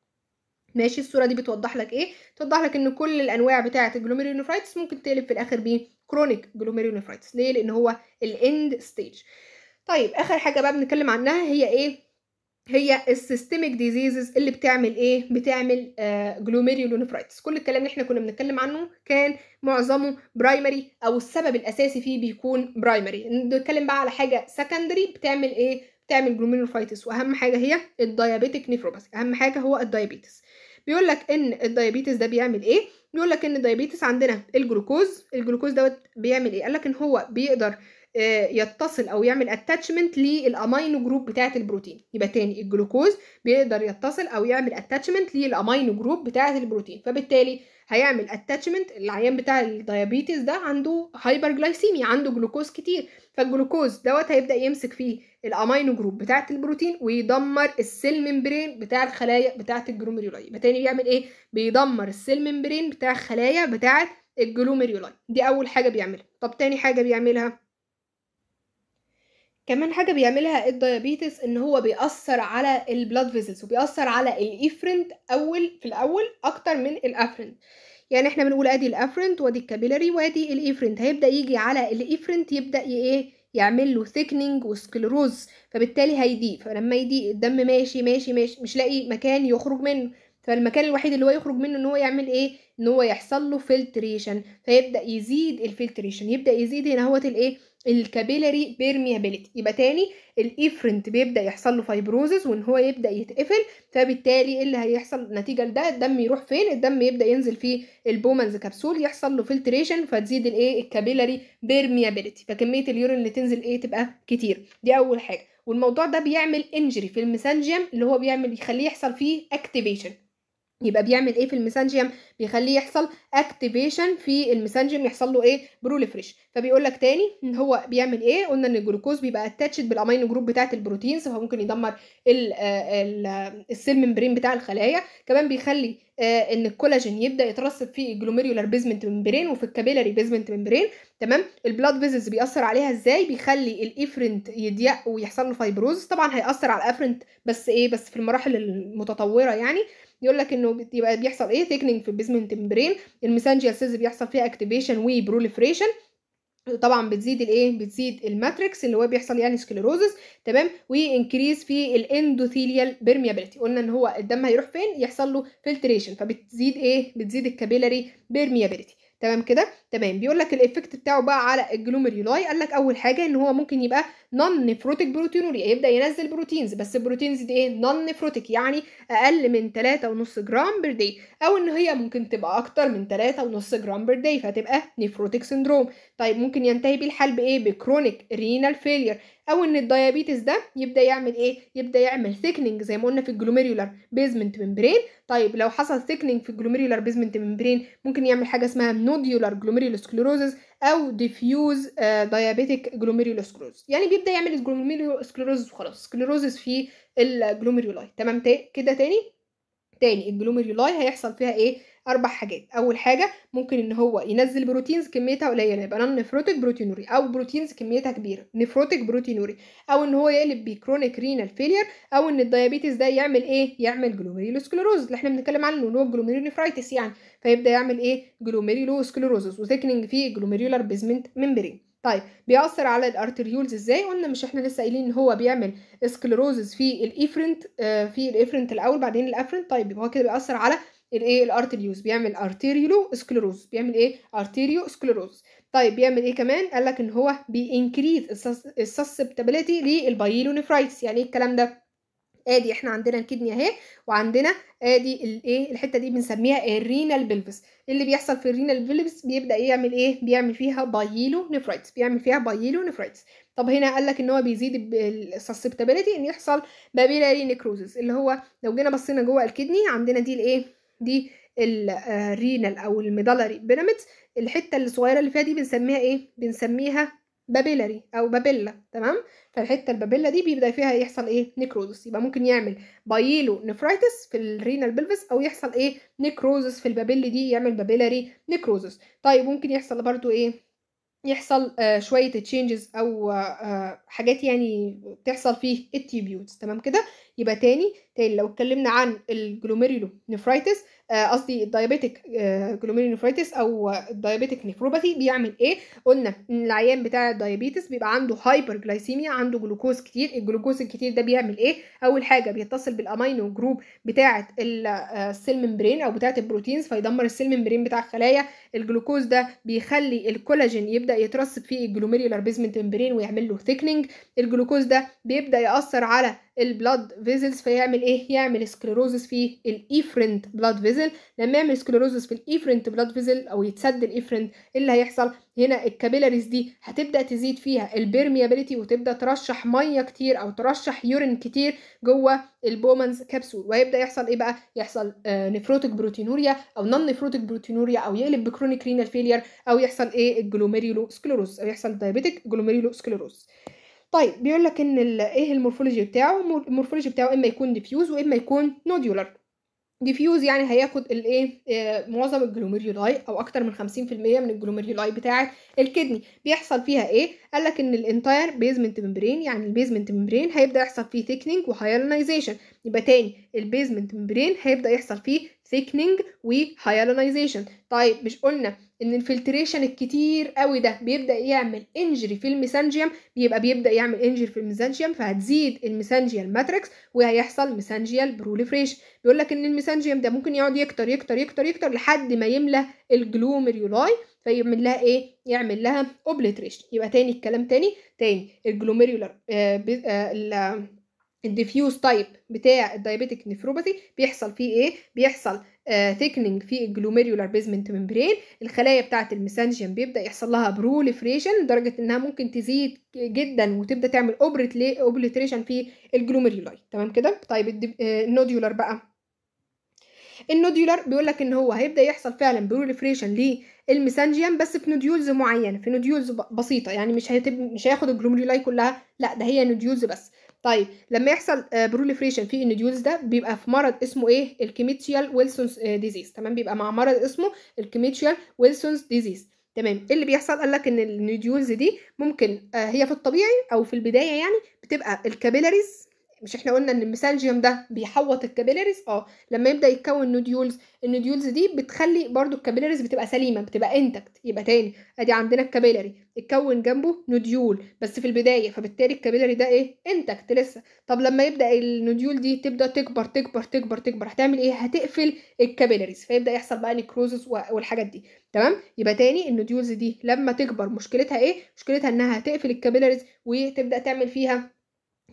S1: ماشي الصوره دي بتوضح لك ايه توضح لك ان كل الانواع بتاعه الجلوميرولونفرايتس ممكن تقلب في الاخر بيه كرونيك جلوميرولونفرايتس ليه لان هو الاند ستيج طيب اخر حاجه بقى بنتكلم عنها هي ايه هي السيستميك ديزيزز اللي بتعمل ايه بتعمل آه جلوميريولونفرايتس كل الكلام اللي احنا كنا بنتكلم عنه كان معظمه برايمري او السبب الاساسي فيه بيكون برايمري نتكلم بقى على حاجه سكندري بتعمل ايه بتعمل جلوميريولونفرايتس واهم حاجه هي الديابيتيك نيفروباثي اهم حاجه هو الديابيتس بيقول لك ان الديابيتس ده بيعمل ايه بيقول لك ان الديابيتس عندنا الجلوكوز الجلوكوز دوت بيعمل ايه قال لك ان هو بيقدر آه، يتصل او يعمل اتاتشمنت للامينو جروب بتاعه البروتين يبقى تاني الجلوكوز بيقدر يتصل او يعمل اتاتشمنت للامينو جروب بتاعه البروتين فبالتالي هيعمل اتاتشمنت العيان بتاع الديابيتس ده عنده هايبر جلايسيميا عنده جلوكوز كتير فالجلوكوز دوت هيبدا يمسك فيه الامينو جروب بتاعه البروتين ويدمر السيل ممبرين بتاع الخلايا بتاعه الجلوميرولاي يبقى تاني بيعمل ايه بيدمر السيل ممبرين بتاع الخلايا بتاعه الجلوميرولاي دي اول حاجه بيعملها طب تاني حاجه بيعملها كمان حاجه بيعملها الديابيتس ان هو بيأثر على البلاد فيزلز وبيأثر على الافرنت اول في الاول اكتر من الافرنت يعني احنا بنقول ادي الافرنت وادي الكابيلاري وادي الافرنت هيبدا يجي على الافرنت يبدا ايه يعمل له ثيكنينج وسكلروز فبالتالي هيضيق فلما يضيق الدم ماشي ماشي ماشي مش لاقي مكان يخرج منه فالمكان الوحيد اللي هو يخرج منه ان هو يعمل ايه ان هو يحصل له فلتريشن فيبدا يزيد الفلتريشن يبدا يزيد هنا هوت الايه الكابيلاري بيرميابيليتي يبقى تاني الافرنت بيبدا يحصل له فايبروزس وان هو يبدا يتقفل فبالتالي إيه اللي هيحصل نتيجه لده الدم يروح فين الدم يبدا ينزل في البومنز كبسول يحصل له فلتريشن فتزيد الايه الكابيلاري بيرميابيليتي فكميه اليورين اللي تنزل ايه تبقى كتير دي اول حاجه والموضوع ده بيعمل انجري في المسنجم اللي هو بيعمل يخليه يحصل فيه اكتيفيشن يبقى بيعمل ايه في الميسنجيوم بيخليه يحصل اكتيفيشن في الميسنجيوم يحصل له ايه بروليفريش فبيقول لك تاني ان هو بيعمل ايه قلنا ان الجلوكوز بيبقى اتاتشد بالامينو جروب بتاعه البروتينز فهو ممكن يدمر آه، آه، السيل ممبرين بتاع الخلايا كمان بيخلي آه، ان الكولاجين يبدا يترسب في الجلوميرولار بيزمنت ممبرين وفي الكابيلاري بيزمنت ممبرين تمام البلاد فيزز بيأثر عليها ازاي بيخلي الافرنت يضيق ويحصل له فايبروز طبعا هيأثر على الافرنت بس ايه بس في المراحل المتطوره يعني يقول لك انه بيبقى بيحصل ايه ثيكنينج في البيزمنت ممبرين الميسانجيال سيلز بيحصل فيها اكتيفيشن وبروليفريشن طبعا بتزيد الايه بتزيد الماتريكس اللي هو بيحصل يعني سكليروزس تمام وانكريز في الاندوثيليال بيرميابيلتي قلنا ان هو الدم هيروح فين يحصل له فلتريشن فبتزيد ايه بتزيد الكابيلاري بيرميابيلتي تمام كده تمام بيقول لك الايفكت بتاعه بقى على الجلوميرولاي قال لك اول حاجه ان هو ممكن يبقى نون نيفروتيك بروتينوريا يبدا ينزل بروتينز بس البروتينز دي ايه نون نيفروتيك يعني اقل من 3.5 جرام بير دي او ان هي ممكن تبقى اكتر من 3.5 جرام بير دي فتبقى نيفروتيك سندروم طيب ممكن ينتهي بيه الحال بايه بكرونيك رينال فيلير او ان الديابيتس ده يبدا يعمل ايه يبدا يعمل ثيكنينج زي ما قلنا في الجلوميرولار بيزمنت ممبرين طيب لو حصل ثيكنينج في الجلوميرولار بيزمنت ممبرين ممكن يعمل حاجه اسمها نوديولار جلوميرولار جلوميريولوسكليروزز او ديفيوز دايابيتيك جلوميريولوسكليروز يعني بيبدا يعمل جلوميريولوسكليروزز وخلاص سكليروزز في الجلوميرولاي تمام كده تاني تاني الجلوميرولاي هيحصل فيها ايه اربع حاجات اول حاجه ممكن ان هو ينزل بروتينز كميتها قليله يبقى انا نفروتك بروتينوري او بروتينز كميتها كبيره نفروتك بروتينوري او ان هو يقلب بكرونيك رينال فيلير او ان الديابيتس ده يعمل ايه يعمل جلوميرولوسكلروز اللي احنا بنتكلم عنه اللي هو جلوميرولونيفرايتس يعني فيبدا يعمل ايه جلوميريلوسكليروزس وثيكنينج في جلوميرولار بيزمنت ميمبرين طيب بيأثر على الارتريولز ازاي قلنا مش احنا لسه قايلين ان هو بيعمل اسكلروزز في الافرنت آه، في الافرنت الاول بعدين الافرنت طيب يبقى هو كده بيأثر على الايه الارتريوز بيعمل ارتيريولو سكلروز بيعمل ايه ارتيريو سكلروز طيب بيعمل ايه كمان قال لك ان هو بينكريز السسبتابيليتي للبايلونيفرايتس يعني ايه الكلام ده ادي احنا عندنا الكدني اهي وعندنا ادي الايه الحته دي بنسميها الرينال إيه بلفس اللي بيحصل في الرينال بلفس بيبدا يعمل ايه بيعمل فيها بايلو بيعمل فيها بايلو طب هنا قال لك ان هو بيزيد السسبتابيليتي ان يحصل بابيلاري نكروزس اللي هو لو جينا بصينا جوه الكدني عندنا دي الايه دي الرينال آه، او الميدالري بيراميدز الحته الصغيره اللي فيها دي بنسميها ايه بنسميها بابيلاري او بابيلا تمام فالحته البابيلا دي بيبدا فيها يحصل ايه نيكروزس يبقى ممكن يعمل بايلو نفرايتس في الرينال بلفس او يحصل ايه نيكروزس في البابيلي دي يعمل بابيلاري نيكروزس طيب ممكن يحصل برضو ايه يحصل آه شويه تشينجز او آه،, آه حاجات يعني بتحصل فيه التيبيوتس تمام كده يبقى تاني تاني لو اتكلمنا عن الجلوميرولو نفرايتس آه، قصدي آه الدايابيتيك آه نفرايتس او الدايابيتيك نفروباثي بيعمل ايه قلنا ان العيان بتاع الدايابيتس بيبقى عنده هايبر جلايسيميا عنده جلوكوز كتير الجلوكوز الكتير ده بيعمل ايه اول حاجه بيتصل بالامينو جروب بتاعه السيل ممبرين آه، او بتاعه البروتينز فيدمر السيل ممبرين بتاع الخلايا الجلوكوز ده بيخلي الكولاجين يبدا يترسب في الجلوميرولار بيزمنت ممبرين ويعمل له ثيكننج الجلوكوز ده بيبدا ياثر على البلاد فيزلز فيعمل ايه يعمل سكليروزس في الايفرنت بلاد فيزل لما يعمل سكليروزس في الايفرنت بلاد فيزل او يتسد الايفرنت ايه اللي هيحصل هنا الكابيلاريز دي هتبدا تزيد فيها البيرميابيليتي وتبدا ترشح ميه كتير او ترشح يورين كتير جوه البومانز كبسول وهيبدا يحصل ايه بقى يحصل آه بروتينوريا او نون نفروتك بروتينوريا او يقلب بكرونيك رينال فيلير او يحصل ايه الجلوميريولو سكليروز او يحصل دايابيتيك جلوميريولو سكليروز طيب بيقول لك ان ايه المورفولوجي بتاعه المورفولوجي بتاعه اما يكون ديفيوز واما يكون نوديولار ديفيوز يعني هياخد الايه آه، معظم الجلوميرولاي او اكتر من 50% من الجلوميرولاي بتاعه الكدني بيحصل فيها ايه قال لك ان الانتاير بيزمنت ممبرين يعني البيزمنت ممبرين هيبدا يحصل فيه ثيكنينج وهايلينايزيشن يبقى تاني البيزمنت ممبرين هيبدا يحصل فيه ثيكنينج وهايلونايزيشن طيب مش قلنا ان الفلتريشن الكتير قوي ده بيبدا يعمل انجري في الميسانجيوم بيبقى بيبدا يعمل انجري في الميسانجيوم فهتزيد الميسانجيال ماتريكس وهيحصل ميسانجيال بروليفريشن بيقول لك ان الميسانجيوم ده ممكن يقعد يكتر يكتر يكتر يكتر لحد ما يملى الجلوميريولاي فيعمل لها ايه يعمل لها اوبليتريشن يبقى تاني الكلام تاني تاني الجلوميريولار آه الديفيوز تايب بتاع الدايبيتك نفروباثي بيحصل فيه ايه بيحصل ثيكنينج آه في الجلوميرولار بيزمنت ممبرين الخلايا بتاعه الميسانجيم بيبدا يحصل لها بروليفريشن لدرجه انها ممكن تزيد جدا وتبدا تعمل اوبريتريشن في الجلوميرولاي تمام كده طيب النوديولار آه، بقى النوديولار بيقول لك ان هو هيبدا يحصل فعلا بروليفريشن للميسانجيم بس في نوديولز معينه في نوديولز بسيطه يعني مش هيتب... مش هياخد الجلوميرولاي كلها لا ده هي نوديولز بس طيب لما يحصل بروليفريشن آه، في النوديولز ده بيبقى في مرض اسمه ايه الكيميتشيال ويلسونز ديزيز آه، تمام بيبقى مع مرض اسمه الكيميتشيال ويلسونز ديزيز تمام ايه اللي بيحصل قال لك ان النوديولز دي ممكن آه، هي في الطبيعي او في البدايه يعني بتبقى الكابيلاريز مش احنا قلنا ان الميسانجيوم ده بيحوط الكابيلاريز اه لما يبدا يتكون نوديولز النوديولز دي بتخلي برضو الكابيلاريز بتبقى سليمه بتبقى انتكت يبقى تاني ادي عندنا الكابيلاري اتكون جنبه نوديول بس في البدايه فبالتالي الكابيلاري ده ايه انتكت لسه طب لما يبدا النوديول دي تبدا تكبر تكبر تكبر تكبر هتعمل ايه هتقفل الكابيلاريز فيبدا يحصل بقى نيكروزس والحاجات دي تمام يبقى تاني النوديولز دي لما تكبر مشكلتها ايه مشكلتها انها هتقفل الكابيلاريز وتبدا تعمل فيها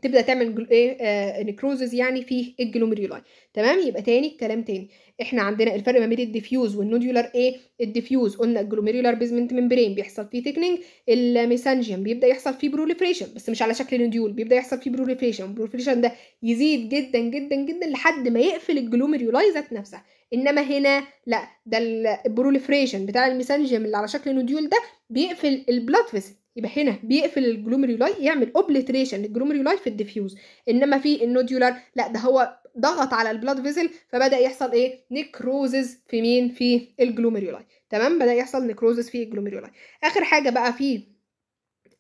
S1: تبدا تعمل جل... ايه آه، نكروزز يعني في الجلوميرولاي تمام يبقى تاني الكلام تاني احنا عندنا الفرق ما بين الديفيوز والنوديولار ايه الديفيوز قلنا الجلوميرولار بيزمنت ممبرين بيحصل فيه تيكنينج الميسانجيوم بيبدا يحصل فيه بروليفريشن بس مش على شكل نوديول بيبدا يحصل فيه بروليفريشن البروليفريشن ده يزيد جدا جدا جدا لحد ما يقفل الجلوميرولاي ذات نفسها انما هنا لا ده البروليفريشن بتاع الميسانجيوم اللي على شكل نوديول ده بيقفل البلاد فيسل يبقى هنا بيقفل الجلوميرولاي يعمل اوبليتريشن للجلوميرولاي في الديفيوز انما في النوديولار لا ده هو ضغط على البلاد فيزل فبدا يحصل ايه نيكروزز في مين في الجلوميرولاي تمام بدا يحصل نيكروزز في الجلوميرولاي اخر حاجه بقى في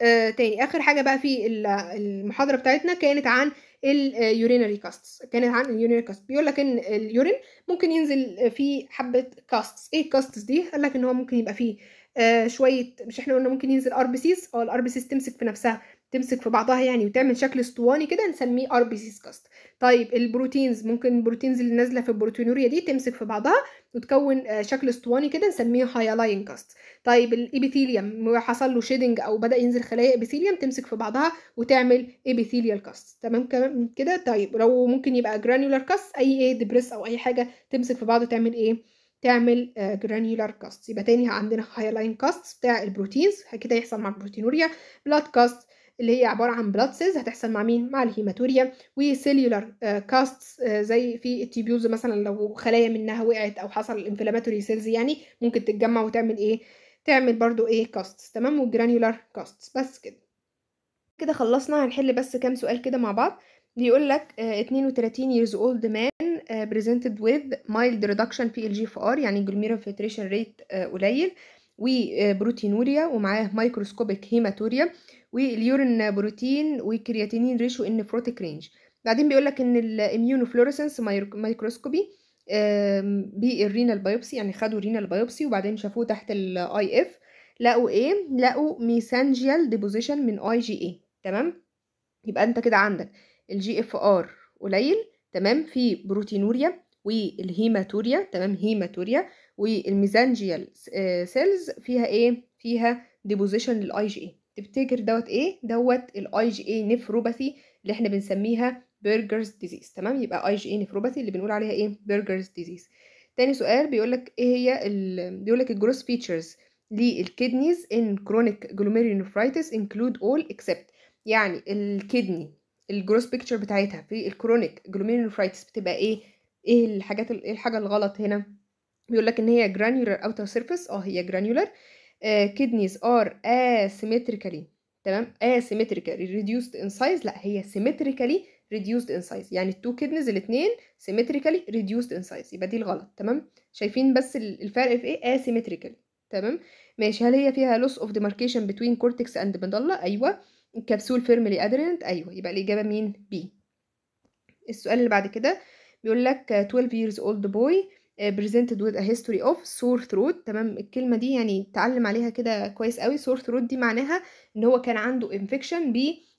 S1: آه تاني اخر حاجه بقى في المحاضره بتاعتنا كانت عن اليورينري كاستس آه، كانت عن اليورينري كاست بيقول لك ان اليورين ممكن ينزل فيه حبه كاستس ايه الكاستس دي قال لك ان هو ممكن يبقى فيه آه، شويه مش احنا قلنا ممكن ينزل ار بي سيز الار بي سيز تمسك في نفسها تمسك في بعضها يعني وتعمل شكل اسطواني كده نسميه ار بي سيز كاست طيب البروتينز ممكن البروتينز اللي نازله في البروتينوريا دي تمسك في بعضها وتكون آه، شكل اسطواني كده نسميه هايلاين كاست طيب الابيثيليوم حصل له شيدنج او بدا ينزل خلايا ابيثيليوم تمسك في بعضها وتعمل ابيثيليال كاست تمام كده طيب لو ممكن يبقى جرانيولار كاست اي ايه ديبريس او اي حاجه تمسك في بعض تعمل ايه تعمل جرانيولار آه، كاست يبقى تاني عندنا هايلاين كاست بتاع البروتينز كده يحصل مع البروتينوريا بلاد كاست اللي هي عباره عن بلاد سيلز هتحصل مع مين مع الهيماتوريا وسيلولار آه، كاست آه، زي في التيبيولز مثلا لو خلايا منها وقعت او حصل الانفلاماتوري سيلز يعني ممكن تتجمع وتعمل ايه تعمل برضو ايه كاست تمام والجرانيولار كاست بس كده كده خلصنا هنحل بس كام سؤال كده مع بعض بيقول لك 32 years old man آه، presented with mild reduction في ال GFR يعني glomerular filtration ريت آه، قليل وبروتينوريا آه، ومعاه مايكروسكوبيك هيماتوريا واليورين بروتين وكرياتينين ريشو ان فروتيك رينج بعدين بيقول لك ان الاميونوفلوريسنس مايكروسكوبي بالرينال بايوبسي يعني خدوا رينال بايوبسي وبعدين شافوه تحت الاي اف لقوا ايه لقوا ميسانجيال ديبوزيشن من اي جي اي تمام يبقى انت كده عندك الجي اف ار قليل تمام في بروتينوريا والهيماتوريا تمام هيماتوريا والميزانجيال سيلز آه، فيها ايه فيها ديبوزيشن للاي جي اي تفتكر دوت ايه دوت الاي جي اي نفروباثي اللي احنا بنسميها برجرز ديزيز تمام يبقى اي جي اي نفروباثي اللي بنقول عليها ايه برجرز ديزيز تاني سؤال بيقول لك ايه هي ال... لك الجروس فيتشرز للكدنيز ان كرونيك جلوميرولونيفرايتس انكلود اول اكسبت يعني الكدني الجروس بيكتشر بتاعتها في الكرونيك جلوميرولوفرايتس بتبقى ايه ايه الحاجات ايه الحاجه الغلط هنا بيقول لك ان هي جرانيولر اوتر سيرفيس اه هي جرانيولر كيدنيز ار اسيمتريكالي تمام اسيمتريكالي ريديوسد ان سايز لا هي سيمتريكالي ريديوسد ان سايز يعني التو كيدنيز الاثنين سيمتريكالي ريديوسد ان سايز يبقى دي الغلط تمام شايفين بس الفرق في ايه اسيمتريكالي تمام ماشي هل هي فيها لوس اوف ديماركيشن بتوين كورتكس اند ميدالا ايوه كبسول فيرملي ادرنت ايوه يبقى الاجابه مين بي السؤال اللي بعد كده بيقول لك 12 years old boy presented with a history of sore throat تمام الكلمه دي يعني اتعلم عليها كده كويس قوي sore throat دي معناها ان هو كان عنده انفكشن ب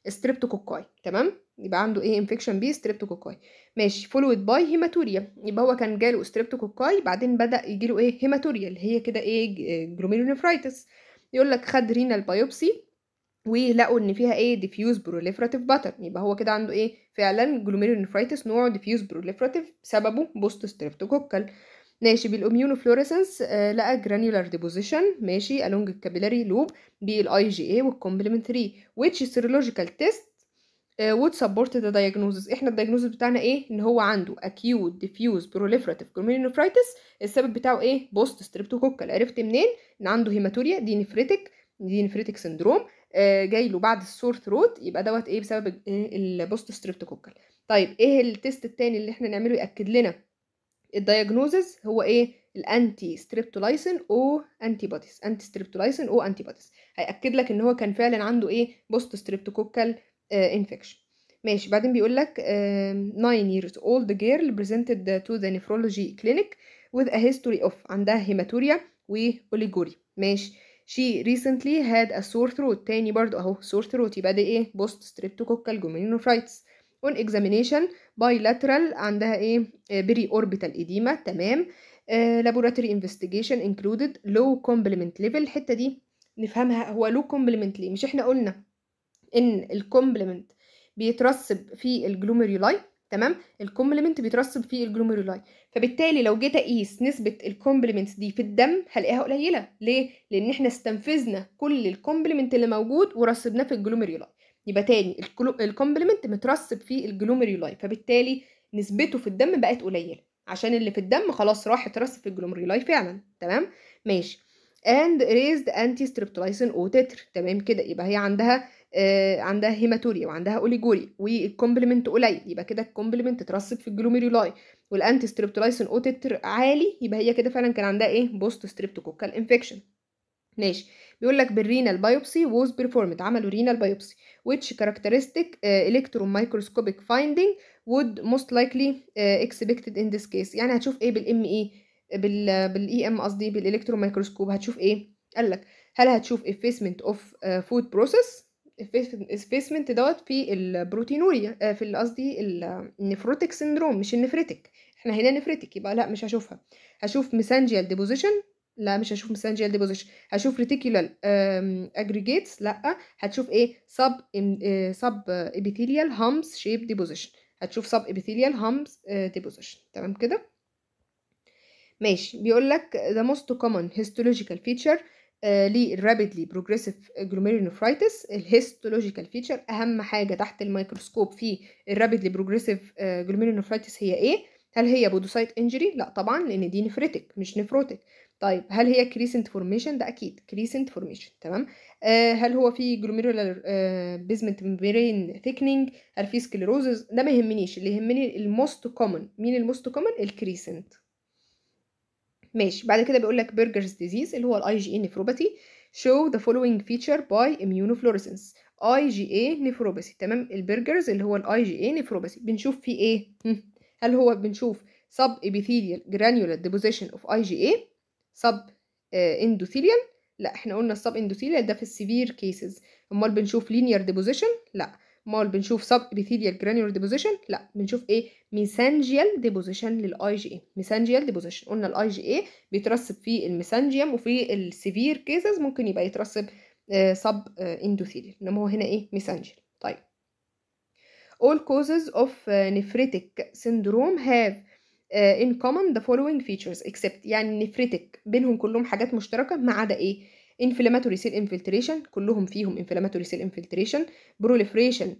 S1: streptococci تمام يبقى عنده ايه انفكشن ب streptococci ماشي followed by hematuria يبقى هو كان جاله streptococci بعدين بدا يجيله ايه hematuria اللي هي كده ايه آه، glomerulonephritis يقول لك خد رينال بايوبسي ولقوا ان فيها ايه ديفيوز بروليفراتيف باتر يبقى هو كده عنده ايه فعلا جلوميرولونفرايتس نوع ديفيوز بروليفراتيف سببه بوست ستريبتوكوكال ماشي بالاميونو فلوريسنس آه لقى جرانيولار ديبوزيشن ماشي الونج الكابيلاري لوب بالاي جي اي والكومبلمنت 3 ويتش سيرولوجيكال تيست وود سبورت ذا دايجنوزس احنا الدايجنوزس بتاعنا ايه ان هو عنده اكيوت ديفيوز بروليفراتيف جلوميرولونفرايتس السبب بتاعه ايه بوست ستريبتوكوكال عرفت منين ان عنده هيماتوريا دي نفريتك دي نفريتك سندروم آه، جاي له بعد السور ثروت يبقى دوت ايه بسبب البوست إيه ستريبتوكوكال طيب ايه التيست التاني اللي احنا نعمله ياكد لنا الدايجنوزز هو ايه الانتي ستريبتولايسين او انتي بوديز انتي ستريبتولايسين او انتي بوديز هياكد لك ان هو كان فعلا عنده ايه بوست ستريبتوكوكال انفكشن آه، ماشي بعدين بيقول لك 9 years old girl presented to the nephrology clinic with a history of عندها هيماتوريا واوليجوري ماشي she recently had a sore throat تاني برضو اهو sore throat يبقى دي ايه بوست streptococcal glomerulonephritis on examination bilateral عندها ايه بري اوربيتال edema تمام uh, laboratory investigation included low complement level الحته دي نفهمها هو low complement ليه مش احنا قلنا ان الكومبلمنت بيترسب في الجلوميرولاي تمام الكومبلمنت بيترسب فيه الجلوميرولاي فبالتالي لو جيت اقيس نسبه الكومبلمنتس دي في الدم هلاقيها قليله ليه لان احنا استنفذنا كل الكومبلمنت اللي موجود ورسبناه في الجلوميرولاي يبقى تاني الكومبلمنت مترسب في الجلوميرولاي فبالتالي نسبته في الدم بقت قليله عشان اللي في الدم خلاص راح اترسب في الجلوميرولاي فعلا تمام ماشي and raised anti streptolysin او تتر تمام كده يبقى هي عندها آه، عندها هيماتوريا وعندها اوليجوري والكومبلمنت قليل يبقى كده الكومبلمنت اترسب في الجلوميرولاي والانتي ستريبتولايسن او عالي يبقى هي كده فعلا كان عندها ايه بوست ستريبتوكوكال انفكشن ماشي بيقول لك بالرينال بايوبسي ووز بيرفورمد عملوا رينال بايوبسي which characteristic uh, electron microscopic finding would most likely uh, expected in this case يعني هتشوف ايه بالام اي بال e، بالاي ام e قصدي بالالكترون مايكروسكوب هتشوف ايه قال لك هل هتشوف effacement of uh, food process السبيسمنت دوت في البروتينوريا آه، في قصدي النفروتيك سندروم مش النفريتك احنا هنا نفريتك يبقى لا مش هشوفها هشوف ميسانجيال ديبوزيشن لا مش هشوف ميسانجيال ديبوزيشن هشوف ريتيكولال اجريجيتس لا هتشوف ايه سب سب ابيثيليال هامز شيب ديبوزيشن هتشوف سب ابيثيليال هامز ديبوزيشن تمام كده ماشي بيقول لك the most common histological feature للرابيدلي بروجريسيف جلوميرولونفرايتس الهيستولوجيكال فيتشر اهم حاجه تحت الميكروسكوب في الرابيدلي بروجريسيف جلوميرولونفرايتس هي ايه هل هي بودوسايت انجري لا طبعا لان دي نفرتك مش نفروتك طيب هل هي كريسنت فورميشن ده اكيد كريسنت فورميشن تمام آه، هل هو في جلوميرولار بيزمنت ميمبرين ثيكنينج هل في سكليروزز ده ما يهمنيش اللي يهمني الموست كومن مين الموست كومن الكريسنت ماشي بعد كده بيقول لك برجرز ديزيز اللي هو الاي جي اي نيفروباثي show the following feature by immunofluorescence اي جي اي نيفروباثي تمام البرجرز اللي هو الاي جي اي نيفروباثي بنشوف فيه ايه هل هو بنشوف سب sub ديبوزيشن اوف اي جي اي سب اندوثيليال لا احنا قلنا السب اندوثيليال ده في السيفير كيسز امال بنشوف لينير ديبوزيشن لا مال بنشوف سب ابيثيليال جرانيولار ديبوزيشن لا بنشوف ايه ميسانجيال ديبوزيشن للاي جي اي ميسانجيال ديبوزيشن قلنا الاي جي اي بيترسب في الميسانجيوم وفي السيفير كيسز ممكن يبقى يترسب سب آه، اندوثيليال آه، انما هو هنا ايه ميسانجيال طيب all causes of آه، nephritic syndrome have in common the following features except يعني نفرتك بينهم كلهم حاجات مشتركة ما عدا ايه انفلاماتوري سيل انفلتريشن كلهم فيهم انفلاماتوري سيل انفلتريشن بروليفريشن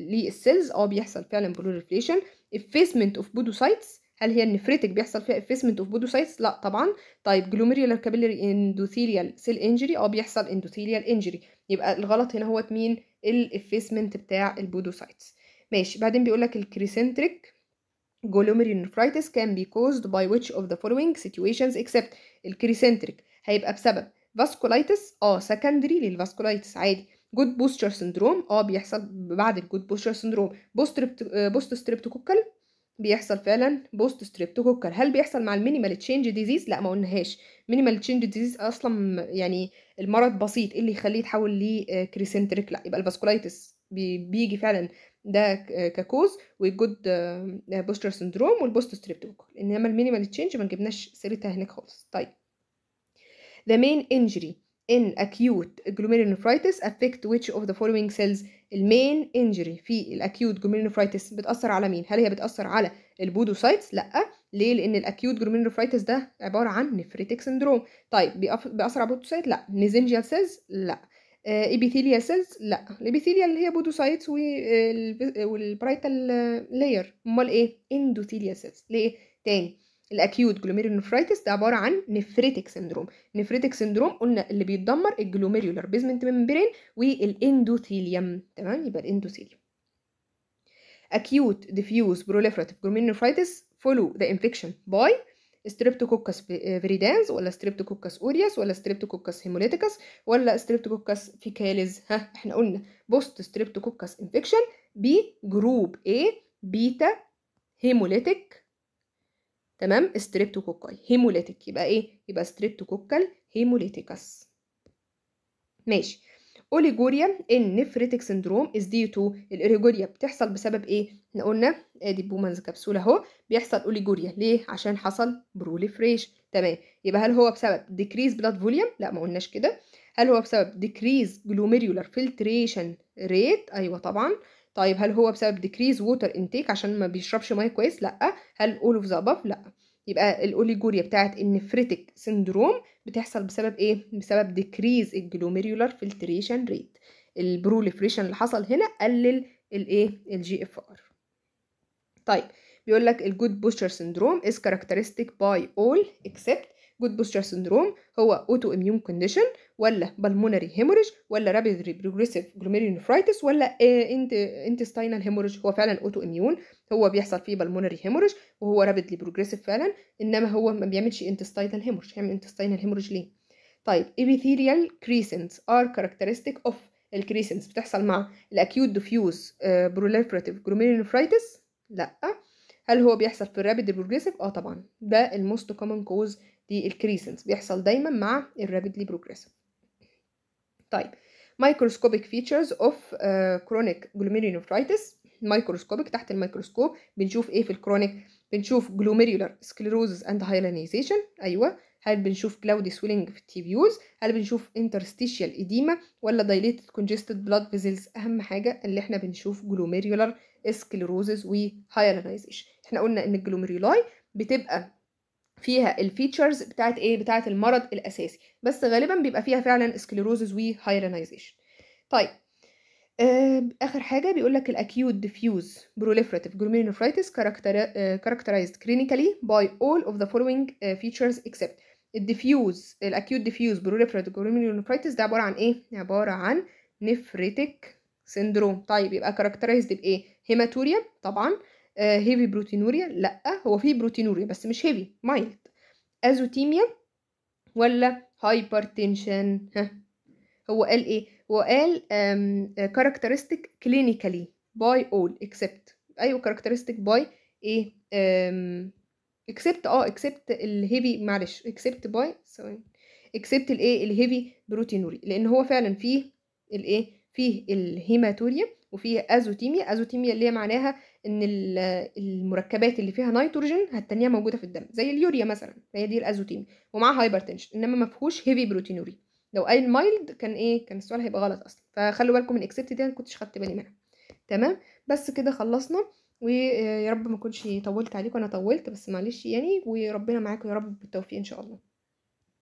S1: للسيلز اه بيحصل فعلا بروليفريشن افيسمنت اوف بودوسايتس هل هي النفريتك بيحصل فيها افيسمنت اوف بودوسايتس لا طبعا طيب glomerular كابيلري اندوثيليال سيل انجري اه بيحصل اندوثيليال انجري يبقى الغلط هنا هو مين الافيسمنت بتاع البودوسايتس ماشي بعدين بيقول لك الكريسنتريك glomerulonephritis can be caused by which of the following situations except الكريسنتريك هيبقى بسبب فاسكولايتس اه سكندري للفاسكولايتس عادي جود بوستشر سندروم اه بيحصل بعد الجود بوستشر سندروم بوست بوست ستريبتوكوكال بيحصل فعلا بوست ستريبتوكوكال هل بيحصل مع المينيمال تشينج ديزيز لا ما قلناهاش مينيمال تشينج ديزيز اصلا يعني المرض بسيط إيه اللي يخليه يتحول لكريسنتريك آه، لا يبقى الفاسكولايتس بيجي فعلا ده آه، ككوز والجود بوستر سندروم والبوست ستريبتوكوكال انما المينيمال تشينج ما جبناش سيرتها هناك خالص طيب The main injury in acute glomerulonephritis affect which of the following cells المين انجري في الاكيوت glomerulonephritis بتأثر على مين هل هي بتأثر على البودوسايتس لا ليه لان الاكيوت glomerulonephritis ده عبارة عن نفريتك سندروم طيب بيأثر على البودوسايت لا ميزنجيال سيلز لا ايبيثيليا آه، سيلز لا الابيثيليا اللي هي بودوسايتس آه، والبرايتال لاير امال ايه اندوثيليا سيلز ليه تاني الاكيوت جلوميرونفرايتس ده عباره عن نفريتك سندروم نفريتك سندروم قلنا اللي بيتدمر الجلوميريولار بيزمنت ممبرين والاندوثيليوم تمام يبقى الاندوثيليوم acute diffuse proliferative glomerulonephritis follow the infection by streptococcus viridans ولا streptococcus aureus ولا streptococcus hemolyticus ولا streptococcus faecalis ها احنا قلنا post streptococcus infection بجروب A بيتا hemolytic تمام ستريبتوكوكاي هيموليتيك يبقى ايه يبقى ستريبتوكوكال هيموليتيكس ماشي اوليجوريا النفريتك سندروم از دي تو الاوليجوريا بتحصل بسبب ايه احنا قلنا ادي بومانز كبسوله اهو بيحصل اوليجوريا ليه عشان حصل بروليفريش تمام يبقى هل هو بسبب ديكريز بلاد فوليوم لا ما قلناش كده هل هو بسبب ديكريز جلوميرولار فلتريشن ريت ايوه طبعا طيب هل هو بسبب decrease water intake عشان ما بيشربش ميه كويس لا هل all of the above لا يبقى الاوليجوريا بتاعت النفريتك سندروم بتحصل بسبب ايه بسبب decrease الجلوميرولار filtration rate البروليفريشن اللي حصل هنا قلل الايه الجي اف ار طيب بيقول لك الجود بوشر سندروم is characteristic by all except جود بوستشر سندروم هو اوتو اميون كونديشن ولا بالمونري هيموريج ولا رابيد بروجريسيف جلوميرولونفرايتس ولا انتستينال آه، هيموريج هو فعلا اوتو اميون هو بيحصل فيه بالمونري هيموريج وهو رابيد بروجريسيف فعلا انما هو ما بيعملش انتستينال هيموريج هيعمل انتستينال هيموريج ليه طيب epithelial crescents ار كاركترستيك اوف الكريسنس بتحصل مع الاكيوت ديفيوز بروليفراتيف جلوميرولونفرايتس لا هل هو بيحصل في الرابيد بروجريسيف اه طبعا ده الموست كومن كوز للكريسنس بيحصل دايما مع الرابيدلي بروجريسيف طيب مايكروسكوبيك فيتشرز اوف كرونيك جلوميرولونفرايتس مايكروسكوبيك تحت الميكروسكوب بنشوف ايه في الكرونيك بنشوف جلوميرولار سكليروزس اند هايلانيزيشن ايوه هل بنشوف كلاودي سويلنج في التيبيوز هل بنشوف انترستيشيال ايديما ولا دايليتد كونجستد بلاد فيزلز اهم حاجه اللي احنا بنشوف جلوميرولار سكليروزس وهايلانيزيشن احنا قلنا ان الجلوميرولاي بتبقى فيها الفيتشرز بتاعت ايه بتاعت المرض الاساسي بس غالبا بيبقى فيها فعلا سكليروزز وهايلانيزيشن طيب اخر حاجه بيقول لك الاكيوت ديفيوز بروليفراتيف جلومينوفرايتس كاركترايزد كلينيكالي باي اول اوف ذا فولوينج فيتشرز اكسبت الديفيوز الاكيوت ديفيوز بروليفراتيف جلومينوفرايتس ده عباره عن ايه عباره عن نفريتك سيندروم طيب يبقى كاركترايزد بايه هيماتوريا طبعا هيفي آه، بروتينوريا لا هو في بروتينوريا بس مش هيفي مايلد ازوتيميا ولا هايبرتنشن ها هو قال ايه هو قال كاركترستيك كلينيكالي باي اول اكسبت ايوه كاركترستيك باي ايه اكسبت اه اكسبت الهيفي معلش اكسبت باي ثواني اكسبت الايه الهيفي بروتينوري لان هو فعلا فيه الايه فيه الهيماتوريا وفيه ازوتيميا ازوتيميا اللي هي معناها ان المركبات اللي فيها نيتروجين هتنيها موجوده في الدم زي اليوريا مثلا فهي دي الازوتين ومعاها هايبرتنشن انما ما فيهوش هيفي بروتينوري لو قايل مايلد كان ايه كان السؤال هيبقى غلط اصلا فخلوا بالكم من اكسبت دي انا كنتش خدت بالي منها تمام بس كده خلصنا ويا رب ما كنتش طولت عليكم انا طولت بس معلش يعني وربنا معاكم يا رب بالتوفيق ان شاء الله